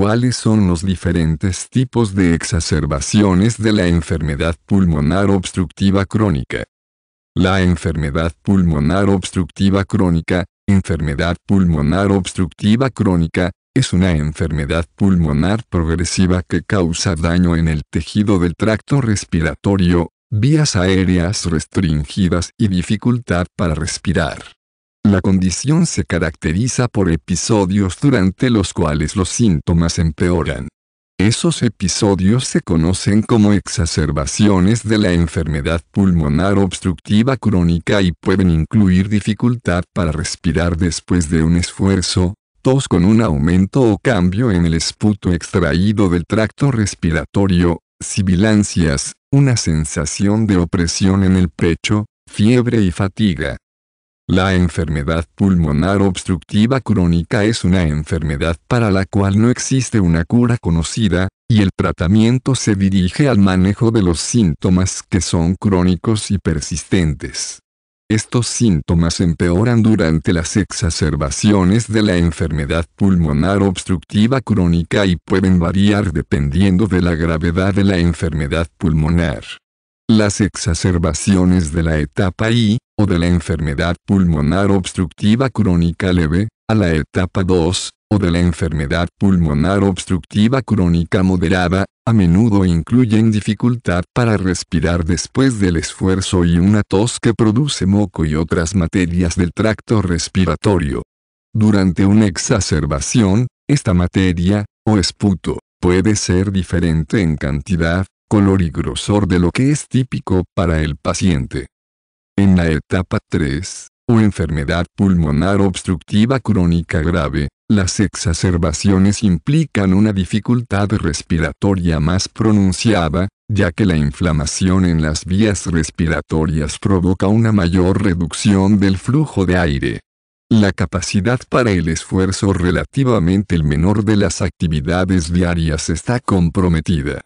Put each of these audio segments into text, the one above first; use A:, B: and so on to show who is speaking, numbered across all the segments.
A: cuáles son los diferentes tipos de exacerbaciones de la enfermedad pulmonar obstructiva crónica. La enfermedad pulmonar obstructiva crónica, enfermedad pulmonar obstructiva crónica, es una enfermedad pulmonar progresiva que causa daño en el tejido del tracto respiratorio, vías aéreas restringidas y dificultad para respirar. La condición se caracteriza por episodios durante los cuales los síntomas empeoran. Esos episodios se conocen como exacerbaciones de la enfermedad pulmonar obstructiva crónica y pueden incluir dificultad para respirar después de un esfuerzo, tos con un aumento o cambio en el esputo extraído del tracto respiratorio, sibilancias, una sensación de opresión en el pecho, fiebre y fatiga. La enfermedad pulmonar obstructiva crónica es una enfermedad para la cual no existe una cura conocida, y el tratamiento se dirige al manejo de los síntomas que son crónicos y persistentes. Estos síntomas empeoran durante las exacerbaciones de la enfermedad pulmonar obstructiva crónica y pueden variar dependiendo de la gravedad de la enfermedad pulmonar. Las exacerbaciones de la etapa I o de la enfermedad pulmonar obstructiva crónica leve, a la etapa 2, o de la enfermedad pulmonar obstructiva crónica moderada, a menudo incluyen dificultad para respirar después del esfuerzo y una tos que produce moco y otras materias del tracto respiratorio. Durante una exacerbación, esta materia, o esputo, puede ser diferente en cantidad, color y grosor de lo que es típico para el paciente. En la etapa 3, o enfermedad pulmonar obstructiva crónica grave, las exacerbaciones implican una dificultad respiratoria más pronunciada, ya que la inflamación en las vías respiratorias provoca una mayor reducción del flujo de aire. La capacidad para el esfuerzo relativamente el menor de las actividades diarias está comprometida.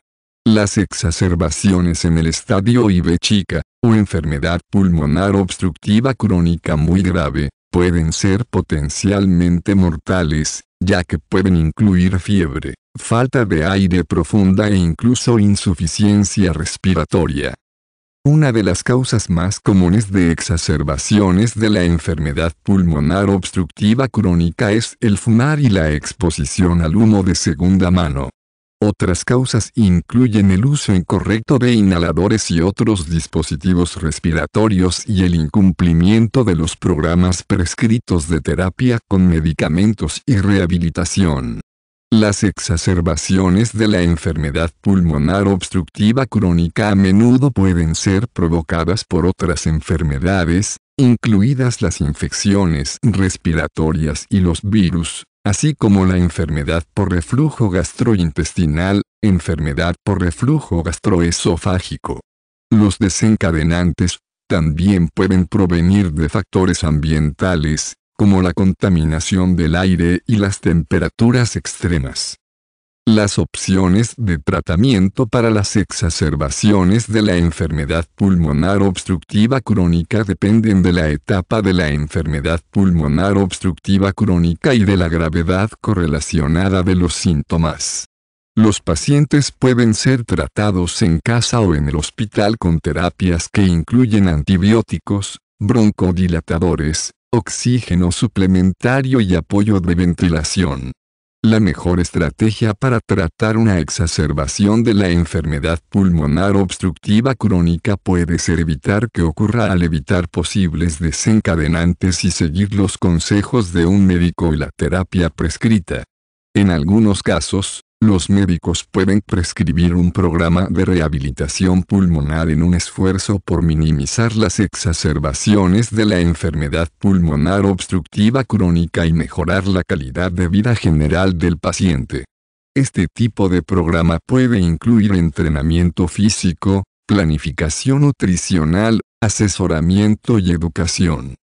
A: Las exacerbaciones en el estadio IV chica, o enfermedad pulmonar obstructiva crónica muy grave, pueden ser potencialmente mortales, ya que pueden incluir fiebre, falta de aire profunda e incluso insuficiencia respiratoria. Una de las causas más comunes de exacerbaciones de la enfermedad pulmonar obstructiva crónica es el fumar y la exposición al humo de segunda mano. Otras causas incluyen el uso incorrecto de inhaladores y otros dispositivos respiratorios y el incumplimiento de los programas prescritos de terapia con medicamentos y rehabilitación. Las exacerbaciones de la enfermedad pulmonar obstructiva crónica a menudo pueden ser provocadas por otras enfermedades, incluidas las infecciones respiratorias y los virus, así como la enfermedad por reflujo gastrointestinal, enfermedad por reflujo gastroesofágico. Los desencadenantes también pueden provenir de factores ambientales, como la contaminación del aire y las temperaturas extremas. Las opciones de tratamiento para las exacerbaciones de la enfermedad pulmonar obstructiva crónica dependen de la etapa de la enfermedad pulmonar obstructiva crónica y de la gravedad correlacionada de los síntomas. Los pacientes pueden ser tratados en casa o en el hospital con terapias que incluyen antibióticos, broncodilatadores, oxígeno suplementario y apoyo de ventilación. La mejor estrategia para tratar una exacerbación de la enfermedad pulmonar obstructiva crónica puede ser evitar que ocurra al evitar posibles desencadenantes y seguir los consejos de un médico y la terapia prescrita. En algunos casos, los médicos pueden prescribir un programa de rehabilitación pulmonar en un esfuerzo por minimizar las exacerbaciones de la enfermedad pulmonar obstructiva crónica y mejorar la calidad de vida general del paciente. Este tipo de programa puede incluir entrenamiento físico, planificación nutricional, asesoramiento y educación.